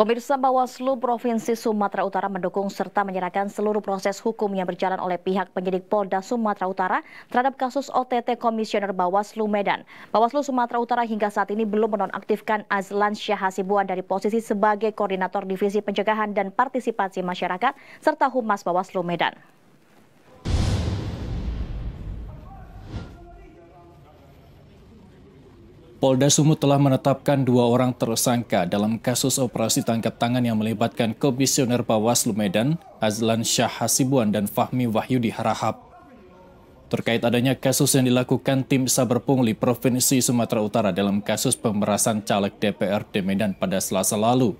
Pemirsa Bawaslu Provinsi Sumatera Utara mendukung serta menyerahkan seluruh proses hukum yang berjalan oleh pihak penyidik Polda Sumatera Utara terhadap kasus OTT Komisioner Bawaslu Medan. Bawaslu Sumatera Utara hingga saat ini belum menonaktifkan Azlan Syahasibuan dari posisi sebagai Koordinator Divisi Pencegahan dan Partisipasi Masyarakat serta Humas Bawaslu Medan. Polda Sumut telah menetapkan dua orang tersangka dalam kasus operasi tangkap tangan yang melibatkan Komisioner Bawaslu Medan, Azlan Syah Hasibuan dan Fahmi Wahyudi Harahap. Terkait adanya kasus yang dilakukan tim Saber Pungli Provinsi Sumatera Utara dalam kasus pemerasan caleg DPRD Medan pada selasa lalu.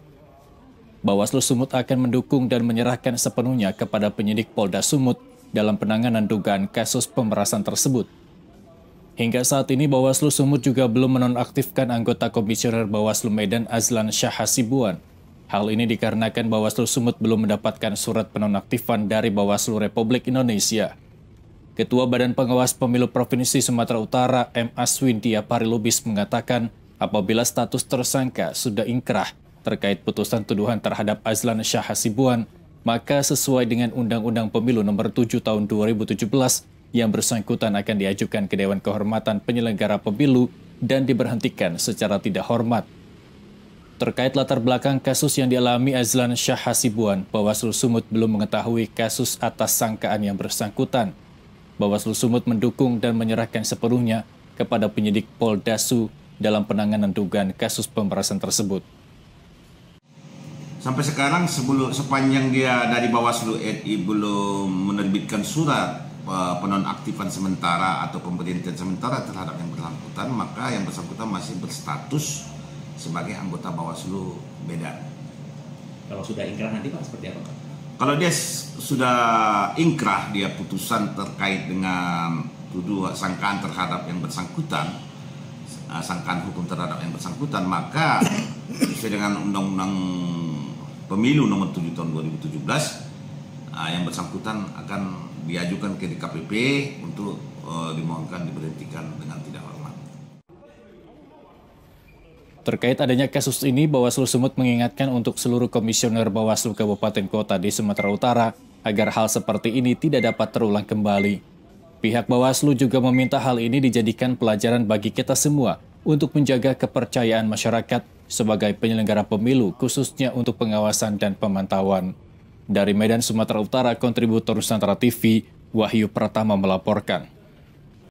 Bawaslu Sumut akan mendukung dan menyerahkan sepenuhnya kepada penyidik Polda Sumut dalam penanganan dugaan kasus pemerasan tersebut. Hingga saat ini Bawaslu Sumut juga belum menonaktifkan anggota Komisioner Bawaslu Medan Azlan Syah Hasibuan. Hal ini dikarenakan Bawaslu Sumut belum mendapatkan surat penonaktifan dari Bawaslu Republik Indonesia. Ketua Badan Pengawas Pemilu Provinsi Sumatera Utara M. Aswindia Parilubis mengatakan apabila status tersangka sudah ingkrah terkait putusan tuduhan terhadap Azlan Syah Hasibuan, maka sesuai dengan Undang-Undang Pemilu Nomor 7 Tahun 2017 yang bersangkutan akan diajukan ke Dewan Kehormatan Penyelenggara Pemilu dan diberhentikan secara tidak hormat. Terkait latar belakang kasus yang dialami Azlan Syah Hasibuan, Bawaslu Sumut belum mengetahui kasus atas sangkaan yang bersangkutan. Bawaslu Sumut mendukung dan menyerahkan sepenuhnya kepada penyidik Poldasu dalam penanganan dugaan kasus pemerasan tersebut. Sampai sekarang sebelum sepanjang dia dari Bawaslu RI belum menerbitkan surat Eh, penonaktifan sementara atau pemberhentian sementara terhadap yang bersangkutan maka yang bersangkutan masih berstatus sebagai anggota Bawaslu Medan. Kalau sudah ingkrah nanti Pak seperti apa Kalau dia sudah ingkrah dia putusan terkait dengan tuduhan sangkaan terhadap yang bersangkutan eh, sangkaan hukum terhadap yang bersangkutan maka sesuai dengan undang-undang pemilu nomor 7 tahun 2017 eh, yang bersangkutan akan diajukan ke DKPP untuk uh, dimohonkan diberhentikan dengan tidak hormat. Terkait adanya kasus ini, Bawaslu Sumut mengingatkan untuk seluruh komisioner Bawaslu Kabupaten Kota di Sumatera Utara agar hal seperti ini tidak dapat terulang kembali. Pihak Bawaslu juga meminta hal ini dijadikan pelajaran bagi kita semua untuk menjaga kepercayaan masyarakat sebagai penyelenggara pemilu khususnya untuk pengawasan dan pemantauan. Dari Medan, Sumatera Utara, kontributor Nusantara TV, Wahyu Pratama melaporkan.